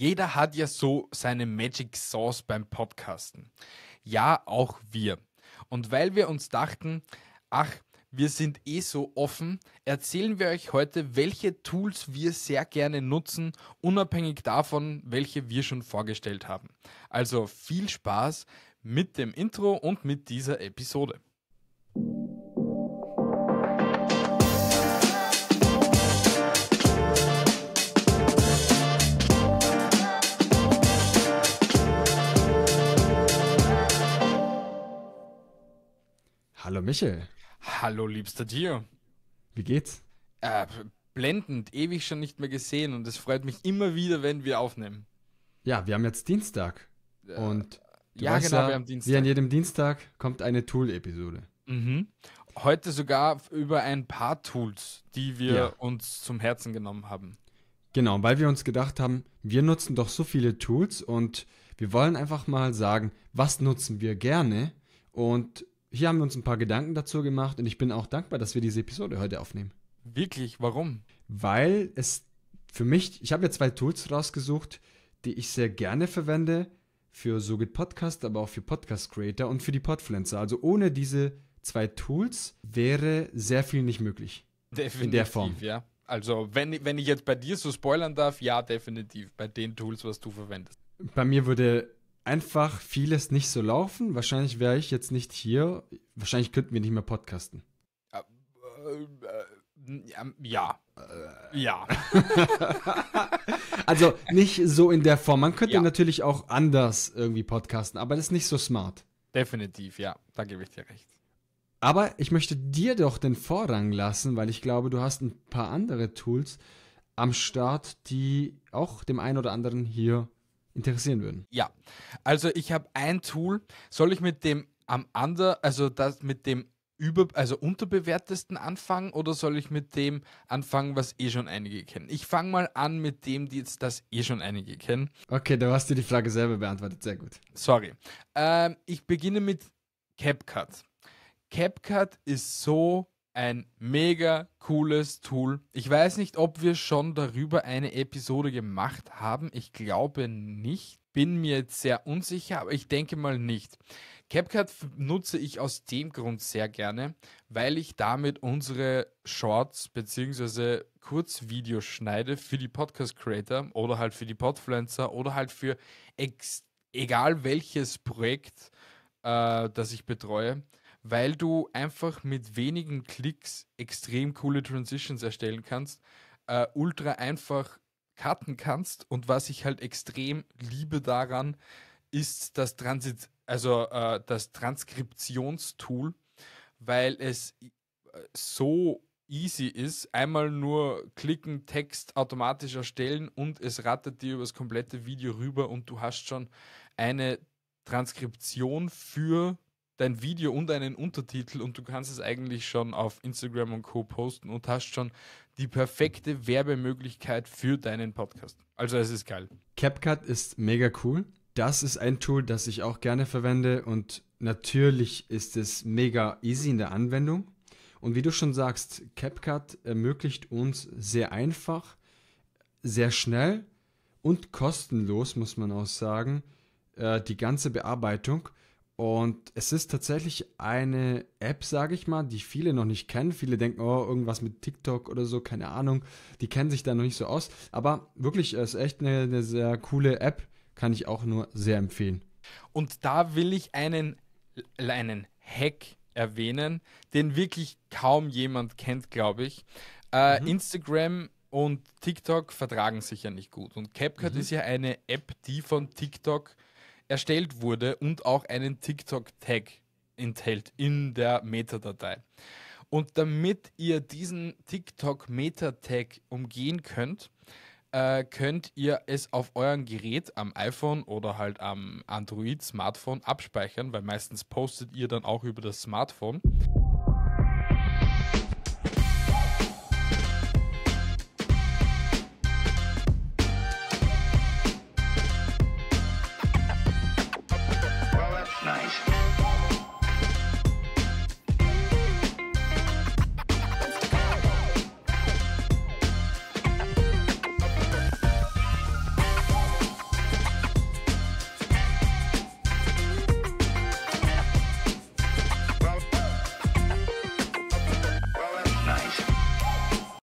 Jeder hat ja so seine Magic Sauce beim Podcasten. Ja, auch wir. Und weil wir uns dachten, ach, wir sind eh so offen, erzählen wir euch heute, welche Tools wir sehr gerne nutzen, unabhängig davon, welche wir schon vorgestellt haben. Also viel Spaß mit dem Intro und mit dieser Episode. Hallo Michel. Hallo liebster Tier. Wie geht's? Äh, blendend, ewig schon nicht mehr gesehen und es freut mich immer wieder, wenn wir aufnehmen. Ja, wir haben jetzt Dienstag. Äh, und ja, genau, ja, wir haben Dienstag. Wie an jedem Dienstag kommt eine Tool-Episode. Mhm. Heute sogar über ein paar Tools, die wir ja. uns zum Herzen genommen haben. Genau, weil wir uns gedacht haben, wir nutzen doch so viele Tools und wir wollen einfach mal sagen, was nutzen wir gerne und hier haben wir uns ein paar Gedanken dazu gemacht und ich bin auch dankbar, dass wir diese Episode heute aufnehmen. Wirklich? Warum? Weil es für mich, ich habe ja zwei Tools rausgesucht, die ich sehr gerne verwende für SoGit Podcast, aber auch für Podcast Creator und für die Podfluencer. Also ohne diese zwei Tools wäre sehr viel nicht möglich. Definitiv, in der Form. ja. Also wenn, wenn ich jetzt bei dir so spoilern darf, ja, definitiv. Bei den Tools, was du verwendest. Bei mir würde einfach vieles nicht so laufen. Wahrscheinlich wäre ich jetzt nicht hier. Wahrscheinlich könnten wir nicht mehr podcasten. Ah, äh, äh, ja. Ähm, ja. Äh. also nicht so in der Form. Man könnte ja. natürlich auch anders irgendwie podcasten, aber das ist nicht so smart. Definitiv, ja. Da gebe ich dir recht. Aber ich möchte dir doch den Vorrang lassen, weil ich glaube, du hast ein paar andere Tools am Start, die auch dem einen oder anderen hier interessieren würden. Ja, also ich habe ein Tool. Soll ich mit dem am ander, also das mit dem über, also unterbewertesten anfangen oder soll ich mit dem anfangen, was eh schon einige kennen? Ich fange mal an mit dem, die jetzt das eh schon einige kennen. Okay, da hast du die Frage selber beantwortet, sehr gut. Sorry. Ähm, ich beginne mit CapCut. CapCut ist so ein mega cooles Tool. Ich weiß nicht, ob wir schon darüber eine Episode gemacht haben. Ich glaube nicht. Bin mir jetzt sehr unsicher, aber ich denke mal nicht. CapCut nutze ich aus dem Grund sehr gerne, weil ich damit unsere Shorts bzw. Kurzvideos schneide für die Podcast Creator oder halt für die Podfluencer oder halt für egal welches Projekt, äh, das ich betreue weil du einfach mit wenigen Klicks extrem coole Transitions erstellen kannst, äh, ultra einfach cutten kannst und was ich halt extrem liebe daran, ist das Transit, also äh, das Transkriptionstool, weil es äh, so easy ist. Einmal nur klicken, Text automatisch erstellen und es rattert dir über das komplette Video rüber und du hast schon eine Transkription für dein Video und einen Untertitel und du kannst es eigentlich schon auf Instagram und Co. posten und hast schon die perfekte Werbemöglichkeit für deinen Podcast. Also es ist geil. CapCut ist mega cool. Das ist ein Tool, das ich auch gerne verwende und natürlich ist es mega easy in der Anwendung. Und wie du schon sagst, CapCut ermöglicht uns sehr einfach, sehr schnell und kostenlos, muss man auch sagen, äh, die ganze Bearbeitung. Und es ist tatsächlich eine App, sage ich mal, die viele noch nicht kennen. Viele denken, oh, irgendwas mit TikTok oder so, keine Ahnung. Die kennen sich da noch nicht so aus. Aber wirklich, es ist echt eine, eine sehr coole App. Kann ich auch nur sehr empfehlen. Und da will ich einen, einen Hack erwähnen, den wirklich kaum jemand kennt, glaube ich. Äh, mhm. Instagram und TikTok vertragen sich ja nicht gut. Und CapCut mhm. ist ja eine App, die von TikTok erstellt wurde und auch einen TikTok-Tag enthält in der Metadatei. Und damit ihr diesen TikTok-Meta-Tag umgehen könnt, äh, könnt ihr es auf eurem Gerät am iPhone oder halt am Android-Smartphone abspeichern, weil meistens postet ihr dann auch über das Smartphone.